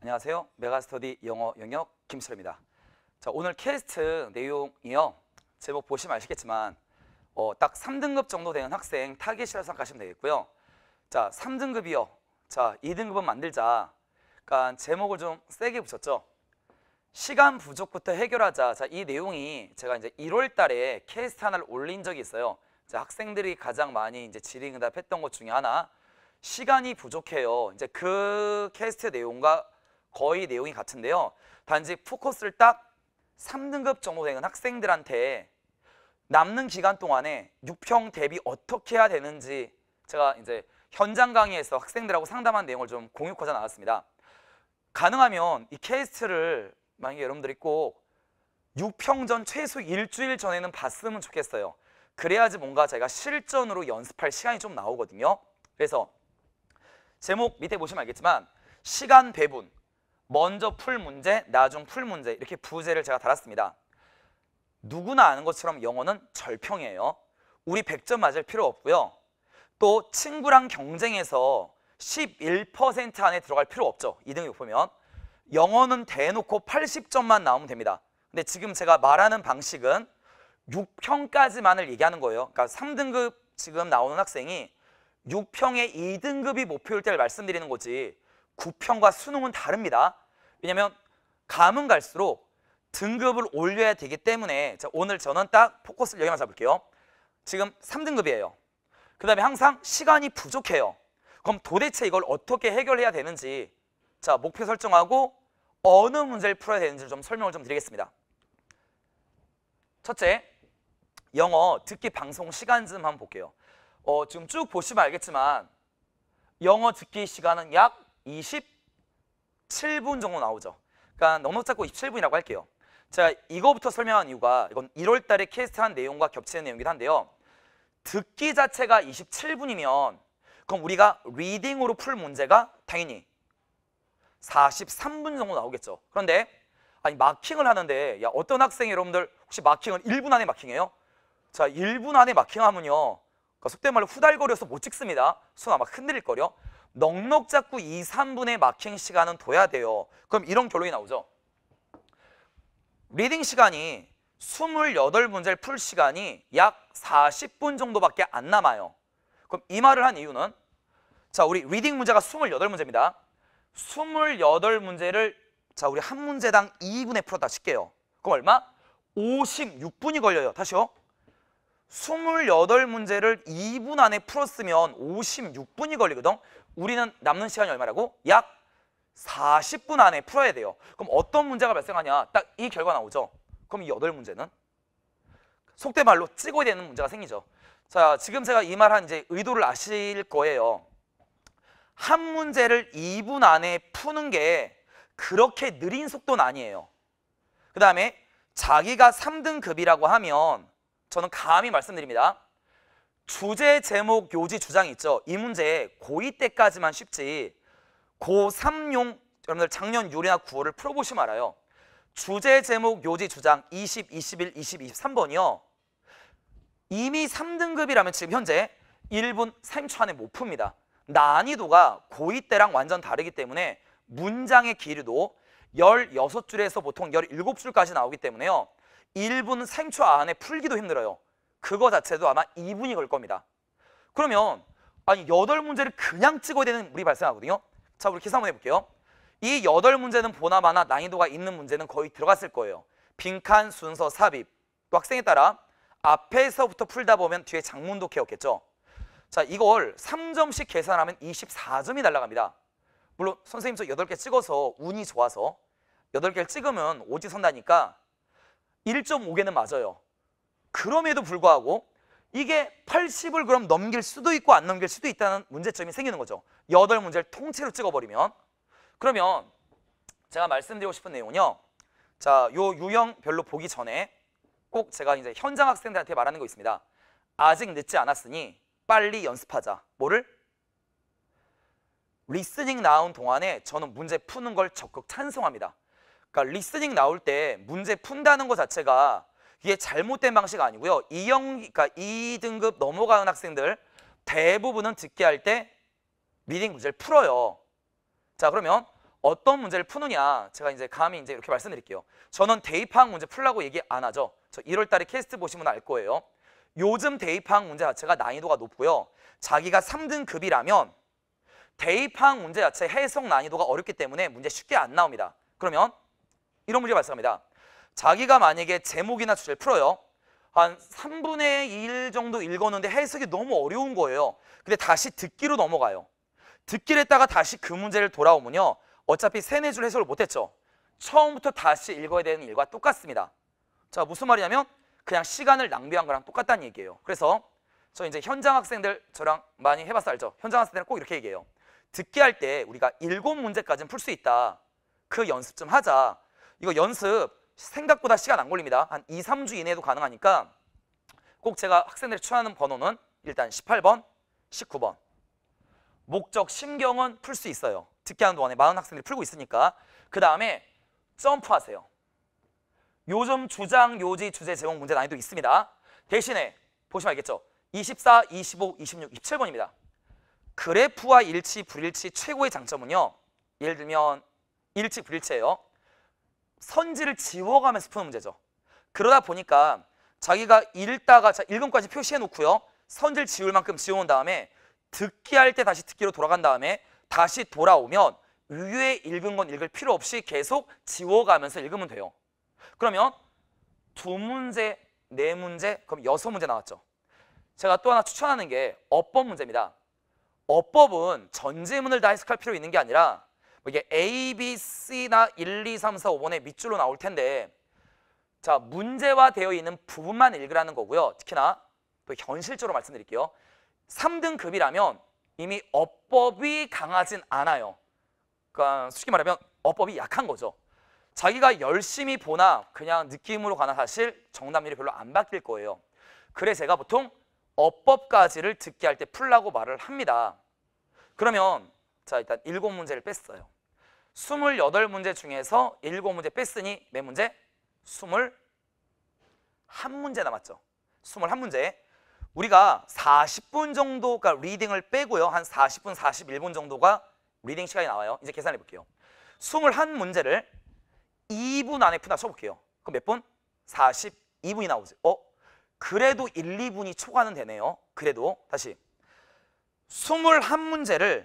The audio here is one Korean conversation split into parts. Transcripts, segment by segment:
안녕하세요. 메가스터디 영어 영역 김철입니다. 자, 오늘 캐스트 내용이요. 제목 보시면 아시겠지만 어, 딱 3등급 정도 되는 학생 타겟이라고 생각하시면 되겠고요. 자, 3등급이요. 자, 2등급은 만들자. 그러니까 제목을 좀 세게 붙였죠. 시간 부족부터 해결하자. 자, 이 내용이 제가 이제 1월 달에 캐스트 하나를 올린 적이 있어요. 자, 학생들이 가장 많이 이제 질의응답했던 것 중에 하나 시간이 부족해요. 이제 그 캐스트 내용과 거의 내용이 같은데요. 단지 포커스를 딱 3등급 정도 되는 학생들한테 남는 기간 동안에 6평 대비 어떻게 해야 되는지 제가 이제 현장 강의에서 학생들하고 상담한 내용을 좀 공유 과자 나왔습니다. 가능하면 이 케이스를 만약에 여러분들이 꼭 6평 전 최소 일주일 전에는 봤으면 좋겠어요. 그래야지 뭔가 제가 실전으로 연습할 시간이 좀 나오거든요. 그래서 제목 밑에 보시면 알겠지만 시간 배분 먼저 풀 문제, 나중 풀 문제 이렇게 부제를 제가 달았습니다. 누구나 아는 것처럼 영어는 절평이에요. 우리 100점 맞을 필요 없고요. 또 친구랑 경쟁해서 11% 안에 들어갈 필요 없죠. 2등급 보면. 영어는 대놓고 80점만 나오면 됩니다. 근데 지금 제가 말하는 방식은 6평까지만을 얘기하는 거예요. 그러니까 3등급 지금 나오는 학생이 6평에 2등급이 목표일 때를 말씀드리는 거지 9평과 수능은 다릅니다. 왜냐하면 감은 갈수록 등급을 올려야 되기 때문에 자, 오늘 저는 딱 포커스를 여기만 잡을게요. 지금 3등급이에요. 그 다음에 항상 시간이 부족해요. 그럼 도대체 이걸 어떻게 해결해야 되는지 자 목표 설정하고 어느 문제를 풀어야 되는지 를좀 설명을 좀 드리겠습니다. 첫째, 영어 듣기 방송 시간 좀 한번 볼게요. 어, 지금 쭉 보시면 알겠지만 영어 듣기 시간은 약 27분 정도 나오죠. 그러니까 넉넉잡고 27분이라고 할게요. 자, 이거부터 설명한 이유가 이건 1월 달에 캐스트한 내용과 겹치는 내용이긴 한데요. 듣기 자체가 27분이면 그럼 우리가 리딩으로 풀 문제가 당연히 43분 정도 나오겠죠. 그런데 아니 마킹을 하는데 야 어떤 학생 여러분들 혹시 마킹은 1분 안에 마킹해요? 자 1분 안에 마킹하면요 그러니까 속된 말로 후달거려서 못 찍습니다. 손 아마 흔들릴 거려. 넉넉 잡고 2, 3분의 마킹 시간은 둬야 돼요. 그럼 이런 결론이 나오죠. 리딩 시간이 28문제를 풀 시간이 약 40분 정도밖에 안 남아요. 그럼 이 말을 한 이유는 자 우리 리딩 문제가 28문제입니다. 28문제를 자 우리 한 문제당 2분에 풀었다 칠게요. 그럼 얼마? 56분이 걸려요. 다시요. 스물여덟 문제를 2분 안에 풀었으면 56분이 걸리거든. 우리는 남는 시간이 얼마라고? 약 40분 안에 풀어야 돼요. 그럼 어떤 문제가 발생하냐? 딱 이 결과 나오죠. 그럼 이 8문제는 속된 말로 찍어야 되는 문제가 생기죠. 자, 지금 제가 이 말한 이제 의도를 아실 거예요. 한 문제를 2분 안에 푸는 게 그렇게 느린 속도는 아니에요. 그 다음에 자기가 3등급이라고 하면 저는 감히 말씀드립니다. 주제, 제목, 요지, 주장이 있죠. 이 문제 고2 때까지만 쉽지 고3용 여러분들 작년 요리나 구호를 풀어보시면 알아요. 주제, 제목, 요지, 주장 20, 21, 20, 23번이요. 이미 3등급이라면 지금 현재 1분 3초 안에 못 풉니다. 난이도가 고2 때랑 완전 다르기 때문에 문장의 길이도 16줄에서 보통 17줄까지 나오기 때문에요. 1분 생초 안에 풀기도 힘들어요. 그거 자체도 아마 2분이 걸 겁니다. 그러면 아니 8문제를 그냥 찍어야 되는 물이 발생하거든요. 자, 우리 계산 한번 해볼게요. 이 8문제는 보나마나 난이도가 있는 문제는 거의 들어갔을 거예요. 빈칸, 순서, 삽입. 또 학생에 따라 앞에서부터 풀다 보면 뒤에 장문도 케었겠죠. 자, 이걸 3점씩 계산하면 24점이 날라갑니다. 물론 선생님 저 8개 찍어서 운이 좋아서 8개를 찍으면 오지 선다니까 1.5개는 맞아요. 그럼에도 불구하고 이게 80을 그럼 넘길 수도 있고 안 넘길 수도 있다는 문제점이 생기는 거죠. 8문제를 통째로 찍어버리면 그러면 제가 말씀드리고 싶은 내용은요. 자, 요 유형별로 보기 전에 꼭 제가 이제 현장 학생들한테 말하는 거 있습니다. 아직 늦지 않았으니 빨리 연습하자. 뭐를? 리스닝 나온 동안에 저는 문제 푸는 걸 적극 찬성합니다. 그러니까 리스닝 나올 때 문제 푼다는 것 자체가 이게 잘못된 방식 아니고요. 2형, 그러니까 2등급 넘어가는 학생들 대부분은 듣게 할때 리딩 문제를 풀어요. 자, 그러면 어떤 문제를 푸느냐 제가 이제 감히 이제 이렇게 말씀드릴게요. 저는 대입학 문제 풀라고 얘기 안 하죠. 저 1월 달에 캐스트 보시면 알 거예요. 요즘 대입학 문제 자체가 난이도가 높고요. 자기가 3등급이라면 대입학 문제 자체 해석 난이도가 어렵기 때문에 문제 쉽게 안 나옵니다. 그러면 이런 문제 발생합니다. 자기가 만약에 제목이나 주제를 풀어요. 한 3분의 1 정도 읽었는데 해석이 너무 어려운 거예요. 근데 다시 듣기로 넘어가요. 듣기를 했다가 다시 그 문제를 돌아오면요. 어차피 세네 줄 해석을 못했죠. 처음부터 다시 읽어야 되는 일과 똑같습니다. 자, 무슨 말이냐면 그냥 시간을 낭비한 거랑 똑같다는 얘기예요. 그래서 저 이제 현장 학생들 저랑 많이 해봐서 알죠? 현장 학생들은 꼭 이렇게 얘기해요. 듣기 할 때 우리가 일곱 문제까지는 풀 수 있다. 그 연습 좀 하자. 이거 연습 생각보다 시간 안 걸립니다. 한 2, 3주 이내에도 가능하니까 꼭 제가 학생들이 추천하는 번호는 일단 18번, 19번. 목적 심경은 풀 수 있어요. 듣기하는 동안에 많은 학생들이 풀고 있으니까. 그 다음에 점프하세요. 요즘 주장, 요지, 주제, 제목 문제 난이도 있습니다. 대신에 보시면 알겠죠? 24, 25, 26, 27번입니다. 그래프와 일치, 불일치 최고의 장점은요. 예를 들면 일치, 불일치예요. 선지를 지워가면서 푸는 문제죠. 그러다 보니까 자기가 읽다가 자, 읽음까지 표시해 놓고요. 선지를 지울 만큼 지워온 다음에 듣기 할 때 다시 듣기로 돌아간 다음에 다시 돌아오면 의외에 읽은 건 읽을 필요 없이 계속 지워가면서 읽으면 돼요. 그러면 두 문제, 네 문제, 그럼 여섯 문제 나왔죠. 제가 또 하나 추천하는 게 어법 문제입니다. 어법은 전제문을 다 해석할 필요 있는 게 아니라 뭐 이게 A, B, C나 1, 2, 3, 4, 5번에 밑줄로 나올 텐데 자 문제화 되어 있는 부분만 읽으라는 거고요. 특히나 또 현실적으로 말씀드릴게요. 3등급이라면 이미 어법이 강하진 않아요. 그러니까 솔직히 말하면 어법이 약한 거죠. 자기가 열심히 보나 그냥 느낌으로 가나 사실 정답률이 별로 안 바뀔 거예요. 그래 서 제가 보통 어법까지를 듣게 할 때 풀라고 말을 합니다. 그러면 자 일단 7 문제를 뺐어요. 스물여덟 문제 중에서 일곱 문제 뺐으니 몇 문제? 스물 한문제 남았죠. 스물 한문제 우리가 40분 정도가 리딩을 빼고요. 한 40분, 41분 정도가 리딩 시간이 나와요. 이제 계산해 볼게요. 21문제를 2분 안에 푼다 쳐볼게요. 그럼 몇 분? 42분이 나오지. 어? 그래도 1, 2분이 초과는 되네요. 그래도 다시 21문제를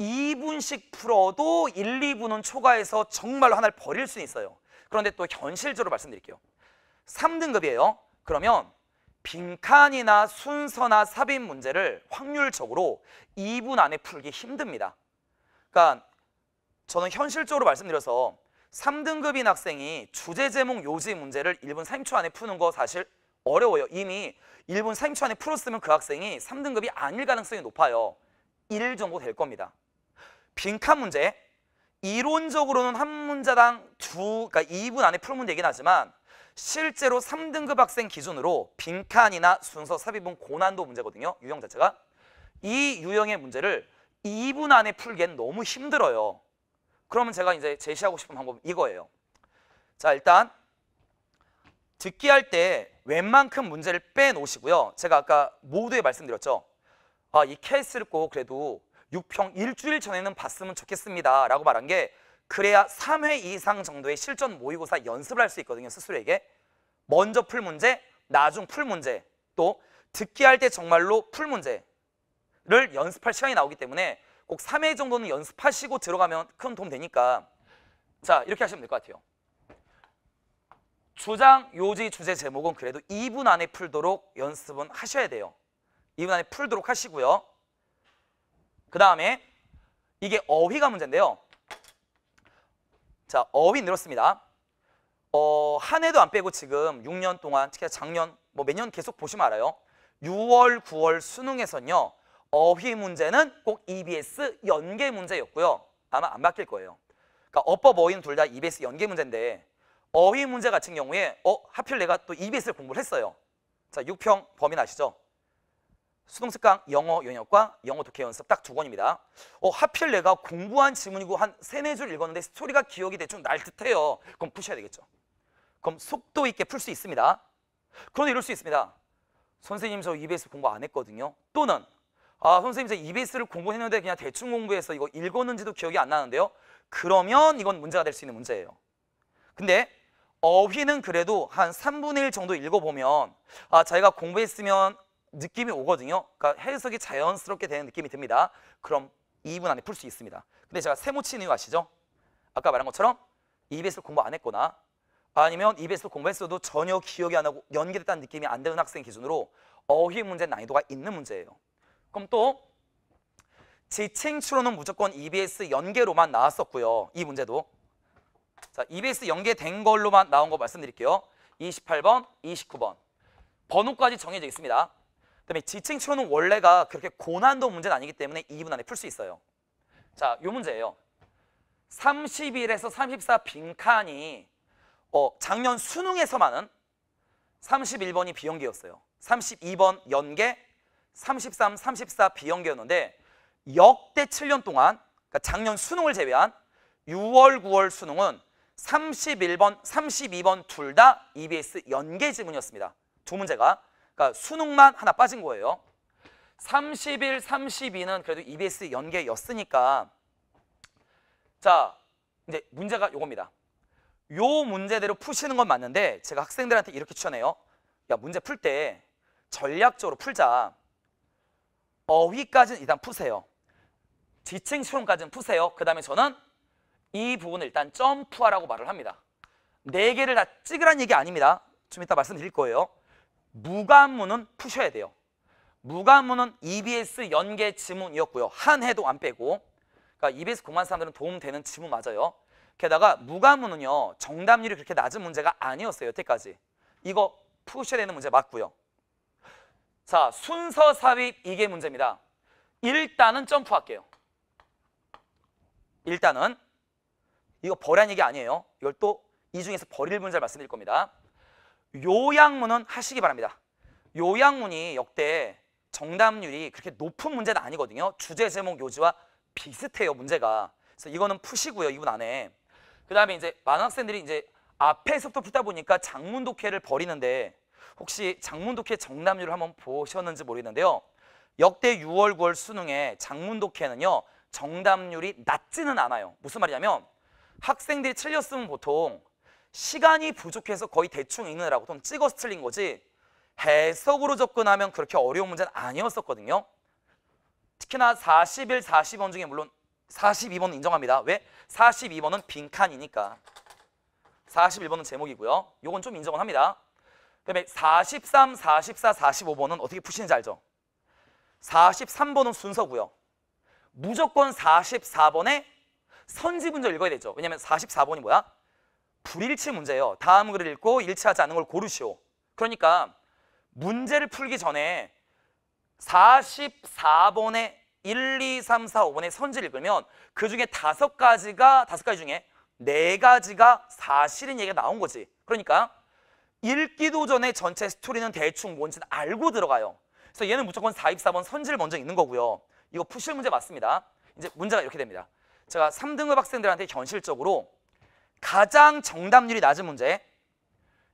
2분씩 풀어도 1, 2분은 초과해서 정말로 하나를 버릴 수 있어요. 그런데 또 현실적으로 말씀드릴게요. 3등급이에요. 그러면 빈칸이나 순서나 삽입 문제를 확률적으로 2분 안에 풀기 힘듭니다. 그러니까 저는 현실적으로 말씀드려서 3등급인 학생이 주제 제목 요지 문제를 1분 3초 안에 푸는 거 사실 어려워요. 이미 1분 3초 안에 풀었으면 그 학생이 3등급이 아닐 가능성이 높아요. 1 정도 될 겁니다. 빈칸 문제 이론적으로는 한 문제당 두, 그러니까 2분 안에 풀면 되긴 하지만 실제로 3등급 학생 기준으로 빈칸이나 순서 삽입은 고난도 문제거든요. 유형 자체가. 이 유형의 문제를 2분 안에 풀기엔 너무 힘들어요. 그러면 제가 이제 제시하고 싶은 방법은 이거예요. 자 일단 듣기 할 때 웬만큼 문제를 빼놓으시고요. 제가 아까 모두에 말씀드렸죠. 아, 이 케이스를 꼭 그래도 6평 일주일 전에는 봤으면 좋겠습니다. 라고 말한 게 그래야 3회 이상 정도의 실전 모의고사 연습을 할 수 있거든요. 스스로에게. 먼저 풀 문제, 나중 풀 문제, 또 듣기 할 때 정말로 풀 문제를 연습할 시간이 나오기 때문에 꼭 3회 정도는 연습하시고 들어가면 큰 도움 되니까 자 이렇게 하시면 될 것 같아요. 주장, 요지, 주제, 제목은 그래도 2분 안에 풀도록 연습은 하셔야 돼요. 2분 안에 풀도록 하시고요. 그 다음에 이게 어휘가 문제인데요. 자, 어휘 늘었습니다. 어, 한 해도 안 빼고 지금 6년 동안, 특히 작년, 뭐몇년 계속 보시면 알아요. 6월, 9월 수능에서는요. 어휘 문제는 꼭 EBS 연계 문제였고요. 아마 안 바뀔 거예요. 그러니까 어법 어휘는 둘 다 EBS 연계 문제인데 어휘 문제 같은 경우에 어 하필 내가 또 EBS를 공부를 했어요. 자, 6평 범인 아시죠? 수동습강 영어 영역과 영어 독해 연습 딱 두 권입니다. 어, 하필 내가 공부한 지문이고 한 세네 줄 읽었는데 스토리가 기억이 대충 날 듯해요. 그럼 푸셔야 되겠죠. 그럼 속도 있게 풀 수 있습니다. 그런데 이럴 수 있습니다. 선생님 저 EBS 공부 안 했거든요. 또는 아 선생님 저 EBS를 공부했는데 그냥 대충 공부해서 이거 읽었는지도 기억이 안 나는데요. 그러면 이건 문제가 될 수 있는 문제예요. 근데 어휘는 그래도 한 3분의 1 정도 읽어보면 아 자기가 공부했으면 느낌이 오거든요. 그러니까 해석이 자연스럽게 되는 느낌이 듭니다. 그럼 2분 안에 풀 수 있습니다. 근데 제가 세모 치는 이유 아시죠? 아까 말한 것처럼 EBS를 공부 안 했거나 아니면 EBS를 공부했어도 전혀 기억이 안 나고 연기됐다는 느낌이 안 되는 학생 기준으로 어휘 문제 난이도가 있는 문제예요. 그럼 또 지칭 추론은 무조건 EBS 연계로만 나왔었고요. 이 문제도. 자, EBS 연계된 걸로만 나온 거 말씀드릴게요. 28번, 29번. 번호까지 정해져 있습니다. 그다음에 지칭치호는 원래가 그렇게 고난도 문제는 아니기 때문에 2분 안에 풀 수 있어요. 자, 요 문제예요. 31에서 34 빈칸이 어, 작년 수능에서만은 31번이 비연계였어요. 32번 연계, 33, 34 비연계였는데 역대 7년 동안 그러니까 작년 수능을 제외한 6월, 9월 수능은 31번, 32번 둘 다 EBS 연계 지문이었습니다. 두 문제가 그러니까 수능만 하나 빠진 거예요. 30일, 32는 그래도 EBS 연계였으니까 자, 이제 문제가 이겁니다. 요 문제대로 푸시는 건 맞는데 제가 학생들한테 이렇게 추천해요. 야, 문제 풀 때 전략적으로 풀자. 어휘까지는 일단 푸세요. 지칭 수능까지는 푸세요. 그 다음에 저는 이 부분을 일단 점프하라고 말을 합니다. 네 개를 다 찍으란 얘기 아닙니다. 좀 이따 말씀드릴 거예요. 무관문은 푸셔야 돼요. 무관문은 EBS 연계 지문이었고요. 한 해도 안 빼고. 그러니까 EBS 공부한 사람들은 도움되는 지문 맞아요. 게다가 무관문은요. 정답률이 그렇게 낮은 문제가 아니었어요. 여태까지. 이거 푸셔야 되는 문제 맞고요. 자, 순서 삽입 이게 문제입니다. 일단은 점프할게요. 일단은 이거 버란 얘기 아니에요. 이걸 또 이 중에서 버릴 문제를 말씀드릴 겁니다. 요양문은 하시기 바랍니다. 요양문이 역대 정답률이 그렇게 높은 문제는 아니거든요. 주제 제목 요지와 비슷해요, 문제가. 그래서 이거는 푸시고요, 이분 안에. 그 다음에 이제 많은 학생들이 이제 앞에서부터 풀다 보니까 장문 독해를 버리는데 혹시 장문 독해 정답률을 한번 보셨는지 모르겠는데요. 역대 6월, 9월 수능에 장문 독해는요. 정답률이 낮지는 않아요. 무슨 말이냐면 학생들이 틀렸으면 보통 시간이 부족해서 거의 대충 읽느라고 좀 찍어서 틀린 거지 해석으로 접근하면 그렇게 어려운 문제는 아니었었거든요. 특히나 41, 40번 중에 물론 42번은 인정합니다. 왜? 42번은 빈칸이니까. 41번은 제목이고요. 요건 좀 인정을 합니다. 그다음에 43, 44, 45번은 어떻게 푸시는지 알죠? 43번은 순서고요. 무조건 44번에 선지분절 읽어야 되죠. 왜냐하면 44번이 뭐야? 불일치 문제예요. 다음 글을 읽고 일치하지 않은 걸 고르시오. 그러니까 문제를 풀기 전에 44번에 1, 2, 3, 4, 5번의 선지를 읽으면 그 중에 다섯 가지가 다섯 가지 중에 네 가지가 사실인 얘기가 나온 거지. 그러니까 읽기도 전에 전체 스토리는 대충 뭔지는 알고 들어가요. 그래서 얘는 무조건 44번 2 선지를 먼저 읽는 거고요. 이거 푸실 문제 맞습니다. 이제 문제가 이렇게 됩니다. 제가 3등급 학생들한테 현실적으로 가장 정답률이 낮은 문제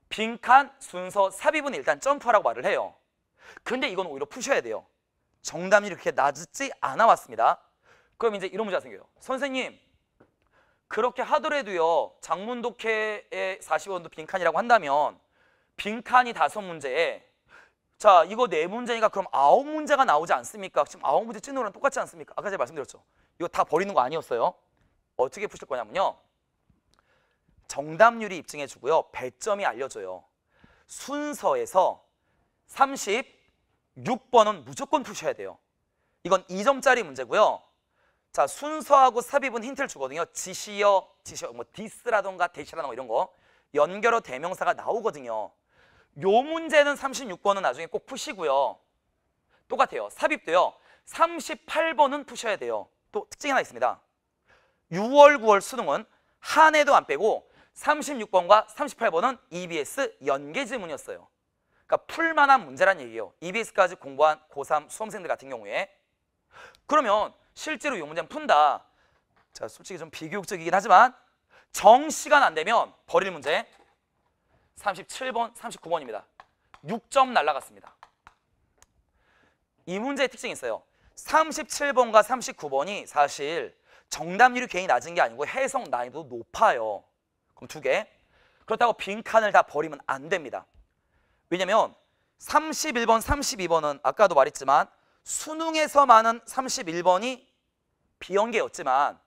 빈칸 순서 삽입은 일단 점프하라고 말을 해요 근데 이건 오히려 푸셔야 돼요 정답률이 그렇게 낮지 않아 왔습니다 그럼 이제 이런 문제가 생겨요 선생님 그렇게 하더라도요 장문독해의 40원도 빈칸이라고 한다면 빈칸이 다섯 문제에 자 이거 네 문제니까 그럼 아홉 문제가 나오지 않습니까? 지금 아홉 문제 찐으로랑 똑같지 않습니까? 아까 제가 말씀드렸죠 이거 다 버리는 거 아니었어요 어떻게 푸실 거냐면요 정답률이 입증해 주고요. 배점이 알려줘요. 순서에서 36번은 무조건 푸셔야 돼요. 이건 2점짜리 문제고요. 자 순서하고 삽입은 힌트를 주거든요. 지시어, 지시어, 뭐 디스라던가 대시라던가 뭐 이런 거 연결어 대명사가 나오거든요. 요 문제는 36번은 나중에 꼭 푸시고요. 똑같아요. 삽입도요. 38번은 푸셔야 돼요. 또 특징이 하나 있습니다. 6월, 9월 수능은 한 해도 안 빼고 36번과 38번은 EBS 연계 질문이었어요. 그러니까 풀만한 문제란 얘기예요. EBS까지 공부한 고3 수험생들 같은 경우에 그러면 실제로 이 문제는 푼다. 자, 솔직히 좀 비교육적이긴 하지만 정시간 안 되면 버릴 문제 37번, 39번입니다. 6점 날라갔습니다. 이 문제의 특징이 있어요. 37번과 39번이 사실 정답률이 괜히 낮은 게 아니고 해석 난이도 높아요. 그럼 두 개. 그렇다고 빈 칸을 다 버리면 안 됩니다. 왜냐면 31번, 32번은 아까도 말했지만 수능에서많은 31번이 비연계였지만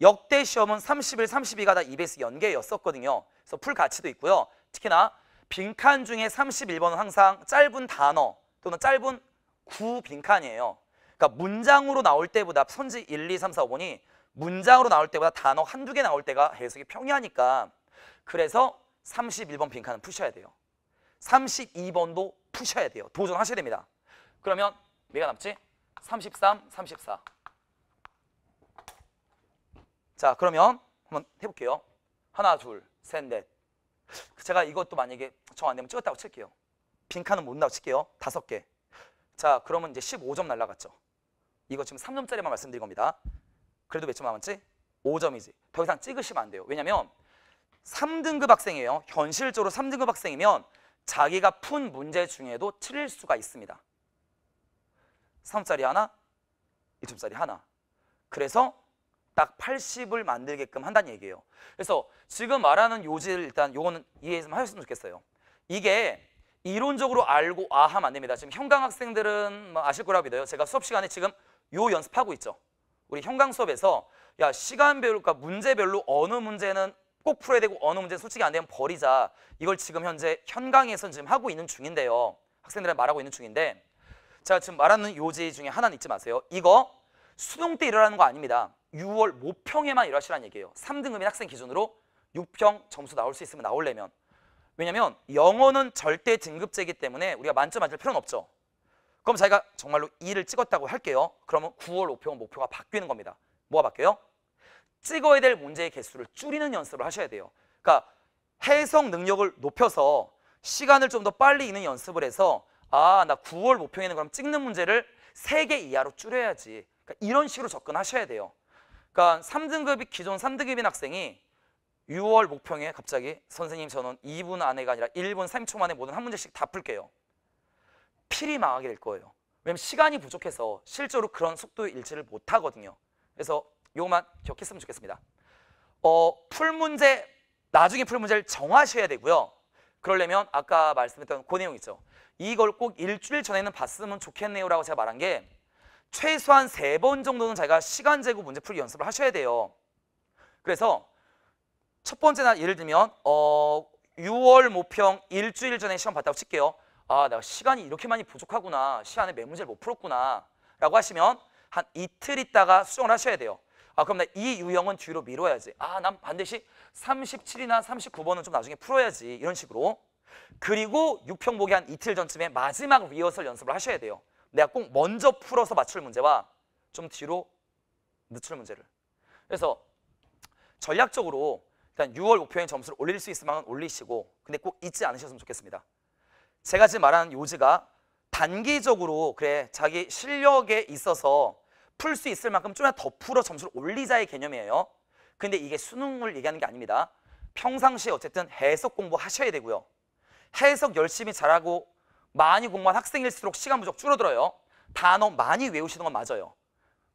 역대 시험은 31, 32가 다 EBS 연계였었거든요. 그래서 풀 가치도 있고요. 특히나 빈칸 중에 31번은 항상 짧은 단어 또는 짧은 구 빈칸이에요. 그러니까 문장으로 나올 때보다 선지 1, 2, 3, 4, 5번이 문장으로 나올 때보다 단어 한두 개 나올 때가 해석이 평이하니까 그래서 31번 빈칸은 푸셔야 돼요. 32번도 푸셔야 돼요. 도전하셔야 됩니다. 그러면 얘가 남지? 33, 34. 자, 그러면 한번 해볼게요. 하나, 둘, 셋, 넷. 제가 이것도 만약에 정 안 되면 찍었다고 칠게요. 빈칸은 못 나고 칠게요. 다섯 개. 자, 그러면 이제 15점 날라갔죠. 이거 지금 3점짜리만 말씀드린 겁니다. 그래도 몇 점 남았지? 5점이지. 더 이상 찍으시면 안 돼요. 왜냐면 3등급 학생이에요. 현실적으로 3등급 학생이면 자기가 푼 문제 중에도 틀릴 수가 있습니다. 3점짜리 하나, 2점짜리 하나. 그래서 딱 80을 만들게끔 한다는 얘기예요. 그래서 지금 말하는 요지를 일단 요거는 이해 좀 하셨으면 좋겠어요. 이게 이론적으로 알고 아 하면 안 됩니다. 지금 현강 학생들은 뭐 아실 거라 믿어요. 제가 수업 시간에 지금 요 연습하고 있죠. 우리 형광 수업에서 야 시간 별과 문제별로 어느 문제는 꼭 풀어야 되고 어느 문제는 솔직히 안 되면 버리자 이걸 지금 현재 현강에선 지금 하고 있는 중인데요 학생들한테 말하고 있는 중인데 제가 지금 말하는 요지 중에 하나는 잊지 마세요 이거 수능 때 일어나는 거 아닙니다 6월 모평에만 일하시라는 얘기예요 3등급인 학생 기준으로 6평 점수 나올 수 있으면 나올려면 왜냐면 영어는 절대 등급제이기 때문에 우리가 만점 맞을 필요는 없죠 그럼 자기가 정말로 2를 찍었다고 할게요. 그러면 9월 오평 목표가 바뀌는 겁니다. 뭐가 바뀌어요? 찍어야 될 문제의 개수를 줄이는 연습을 하셔야 돼요. 그러니까 해석 능력을 높여서 시간을 좀 더 빨리 있는 연습을 해서 아, 나 9월 목표에는 그럼 찍는 문제를 3개 이하로 줄여야지. 그러니까 이런 식으로 접근하셔야 돼요. 그러니까 3등급이 기존 3등급인 학생이 6월 목평에 갑자기 선생님 저는 2분 안에가 아니라 1분 3초 만에 모든 한 문제씩 다 풀게요. 필히 망하게 될 거예요. 왜냐면 시간이 부족해서 실제로 그런 속도 의 일치를 못 하거든요. 그래서 요것만 기억했으면 좋겠습니다. 어, 풀 문제, 나중에 풀 문제를 정하셔야 되고요. 그러려면 아까 말씀했던 그 내용 있죠. 이걸 꼭 일주일 전에는 봤으면 좋겠네요 라고 제가 말한 게 최소한 세 번 정도는 자기가 시간 제고 문제 풀기 연습을 하셔야 돼요. 그래서 첫 번째 날 예를 들면 어, 6월 모평 일주일 전에 시험 봤다고 칠게요. 아 내가 시간이 이렇게 많이 부족하구나 시간에 매 문제를 못 풀었구나 라고 하시면 한 이틀 있다가 수정을 하셔야 돼요 아 그럼 나 이 유형은 뒤로 미뤄야지 아난 반드시 37이나 39번은 좀 나중에 풀어야지 이런 식으로 그리고 6평 보기 한 이틀 전쯤에 마지막 리허설 연습을 하셔야 돼요 내가 꼭 먼저 풀어서 맞출 문제와 좀 뒤로 늦출 문제를 그래서 전략적으로 일단 6월 목표인 점수를 올릴 수 있을 만한 올리시고 근데 꼭 잊지 않으셨으면 좋겠습니다 세 가지 말하는 요지가 단기적으로 그래 자기 실력에 있어서 풀 수 있을 만큼 좀더 더 풀어 점수를 올리자의 개념이에요. 근데 이게 수능을 얘기하는 게 아닙니다. 평상시에 어쨌든 해석 공부하셔야 되고요. 해석 열심히 잘하고 많이 공부한 학생일수록 시간 부족 줄어들어요. 단어 많이 외우시는 건 맞아요.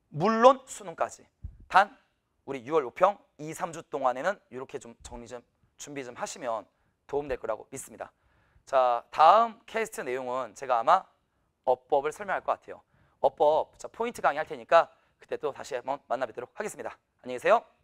물론 수능까지. 단 우리 6월 5평 2, 3주 동안에는 이렇게 좀 정리 좀 준비 좀 하시면 도움될 거라고 믿습니다. 자, 다음 캐스트 내용은 제가 아마 어법을 설명할 것 같아요. 어법 자, 포인트 강의할 테니까 그때 또 다시 한번 만나뵙도록 하겠습니다. 안녕히 계세요.